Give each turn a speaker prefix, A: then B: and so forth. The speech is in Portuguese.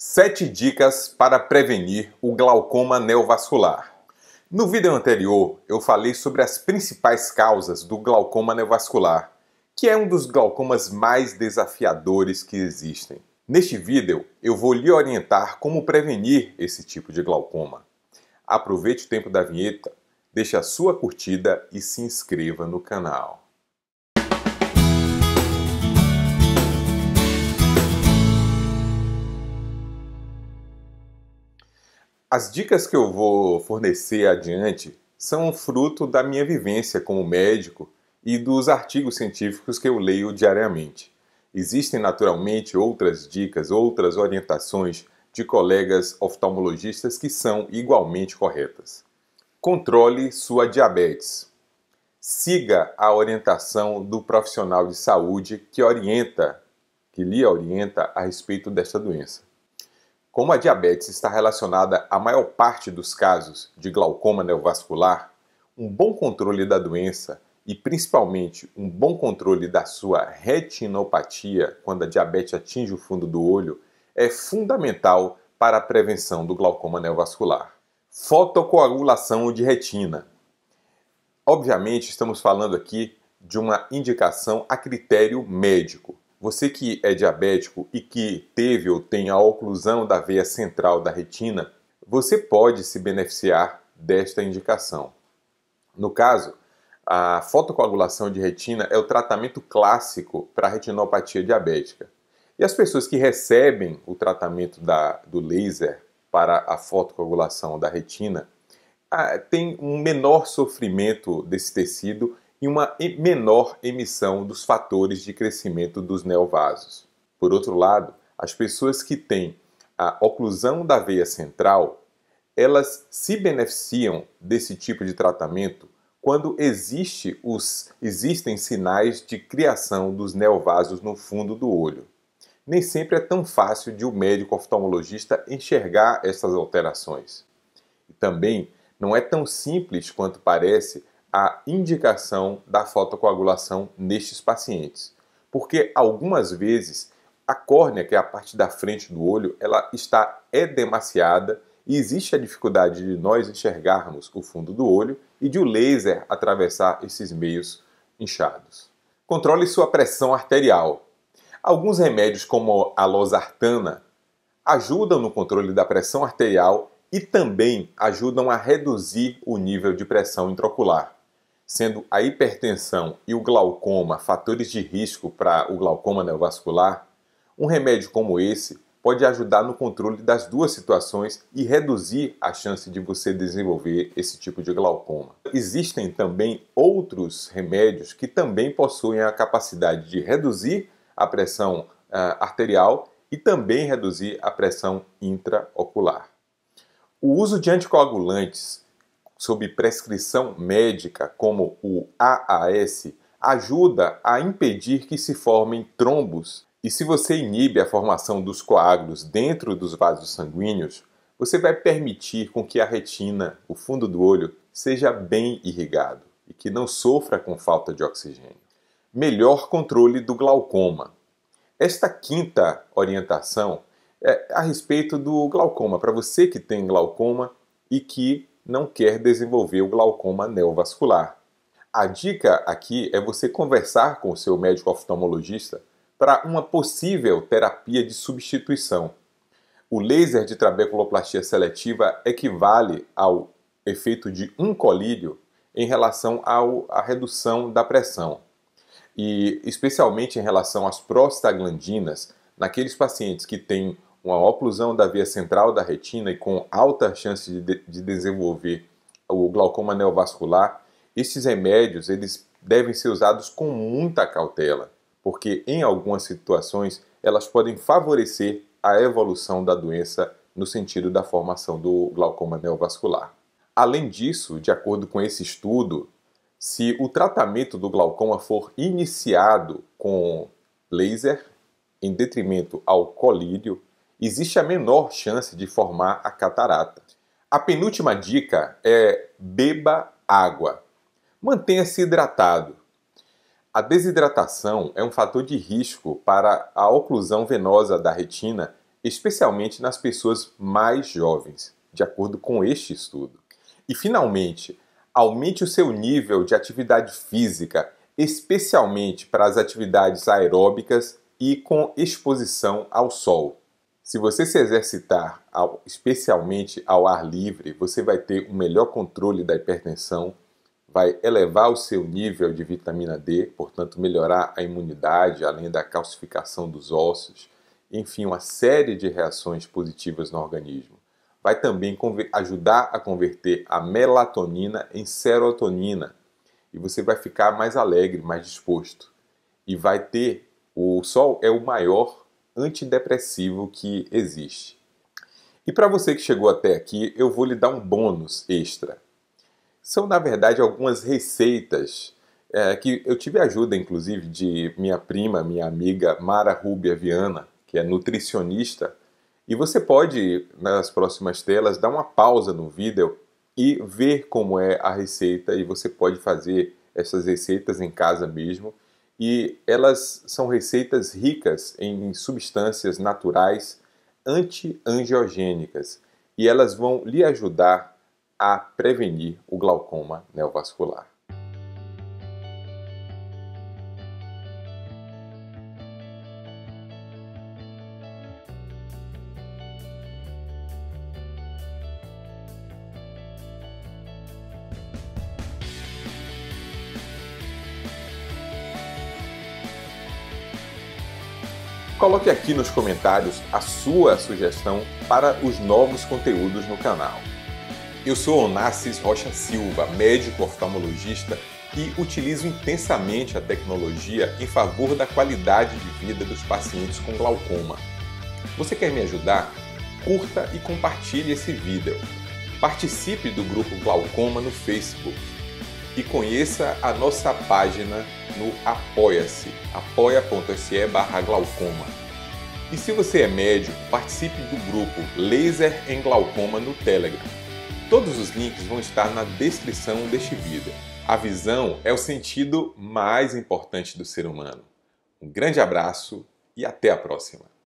A: Sete dicas para prevenir o glaucoma neovascular. No vídeo anterior, eu falei sobre as principais causas do glaucoma neovascular, que é um dos glaucomas mais desafiadores que existem. Neste vídeo, eu vou lhe orientar como prevenir esse tipo de glaucoma. Aproveite o tempo da vinheta, deixe a sua curtida e se inscreva no canal. As dicas que eu vou fornecer adiante são fruto da minha vivência como médico e dos artigos científicos que eu leio diariamente. Existem naturalmente outras dicas, outras orientações de colegas oftalmologistas que são igualmente corretas. Controle sua diabetes. Siga a orientação do profissional de saúde que orienta, que lhe orienta a respeito desta doença. Como a diabetes está relacionada à maior parte dos casos de glaucoma neovascular, um bom controle da doença e principalmente um bom controle da sua retinopatia quando a diabetes atinge o fundo do olho é fundamental para a prevenção do glaucoma neovascular. Fotocoagulação de retina. Obviamente, estamos falando aqui de uma indicação a critério médico, você que é diabético e que teve ou tem a oclusão da veia central da retina, você pode se beneficiar desta indicação. No caso, a fotocoagulação de retina é o tratamento clássico para a retinopatia diabética. E as pessoas que recebem o tratamento da, do laser para a fotocoagulação da retina ah, têm um menor sofrimento desse tecido e uma menor emissão dos fatores de crescimento dos neovasos. Por outro lado, as pessoas que têm a oclusão da veia central, elas se beneficiam desse tipo de tratamento quando existe os, existem sinais de criação dos neovasos no fundo do olho. Nem sempre é tão fácil de o um médico oftalmologista enxergar essas alterações. E também não é tão simples quanto parece a indicação da fotocoagulação nestes pacientes. Porque algumas vezes a córnea, que é a parte da frente do olho, ela está edemaciada é e existe a dificuldade de nós enxergarmos o fundo do olho e de o laser atravessar esses meios inchados. Controle sua pressão arterial. Alguns remédios, como a losartana, ajudam no controle da pressão arterial e também ajudam a reduzir o nível de pressão intraocular sendo a hipertensão e o glaucoma fatores de risco para o glaucoma neovascular, um remédio como esse pode ajudar no controle das duas situações e reduzir a chance de você desenvolver esse tipo de glaucoma. Existem também outros remédios que também possuem a capacidade de reduzir a pressão uh, arterial e também reduzir a pressão intraocular. O uso de anticoagulantes sob prescrição médica, como o AAS, ajuda a impedir que se formem trombos. E se você inibe a formação dos coágulos dentro dos vasos sanguíneos, você vai permitir com que a retina, o fundo do olho, seja bem irrigado e que não sofra com falta de oxigênio. Melhor controle do glaucoma. Esta quinta orientação é a respeito do glaucoma, para você que tem glaucoma e que não quer desenvolver o glaucoma neovascular. A dica aqui é você conversar com o seu médico oftalmologista para uma possível terapia de substituição. O laser de trabeculoplastia seletiva equivale ao efeito de um colírio em relação à redução da pressão, e especialmente em relação às prostaglandinas, naqueles pacientes que têm uma oclusão da via central da retina e com alta chance de, de, desenvolver o glaucoma neovascular, esses remédios eles devem ser usados com muita cautela, porque em algumas situações elas podem favorecer a evolução da doença no sentido da formação do glaucoma neovascular. Além disso, de acordo com esse estudo, se o tratamento do glaucoma for iniciado com laser, em detrimento ao colírio, existe a menor chance de formar a catarata. A penúltima dica é beba água. Mantenha-se hidratado. A desidratação é um fator de risco para a oclusão venosa da retina, especialmente nas pessoas mais jovens, de acordo com este estudo. E finalmente, aumente o seu nível de atividade física, especialmente para as atividades aeróbicas e com exposição ao sol. Se você se exercitar ao, especialmente ao ar livre, você vai ter um melhor controle da hipertensão, vai elevar o seu nível de vitamina D, portanto, melhorar a imunidade, além da calcificação dos ossos, enfim, uma série de reações positivas no organismo. Vai também ajudar a converter a melatonina em serotonina e você vai ficar mais alegre, mais disposto. E vai ter o sol é o maior antidepressivo que existe. E para você que chegou até aqui, eu vou lhe dar um bônus extra. São, na verdade, algumas receitas é, que eu tive ajuda, inclusive, de minha prima, minha amiga Mara Rubia Viana, que é nutricionista. E você pode, nas próximas telas, dar uma pausa no vídeo e ver como é a receita e você pode fazer essas receitas em casa mesmo e elas são receitas ricas em substâncias naturais antiangiogênicas e elas vão lhe ajudar a prevenir o glaucoma neovascular. Coloque aqui nos comentários a sua sugestão para os novos conteúdos no canal. Eu sou Onassis Rocha Silva, médico oftalmologista e utilizo intensamente a tecnologia em favor da qualidade de vida dos pacientes com glaucoma. Você quer me ajudar? Curta e compartilhe esse vídeo. Participe do grupo Glaucoma no Facebook e conheça a nossa página no Apoia-se, apoia.se barra glaucoma. E se você é médio, participe do grupo Laser em Glaucoma no Telegram. Todos os links vão estar na descrição deste vídeo. A visão é o sentido mais importante do ser humano. Um grande abraço e até a próxima!